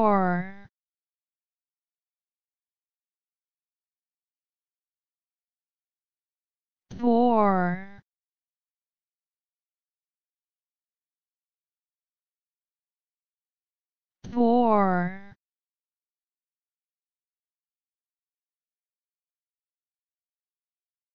four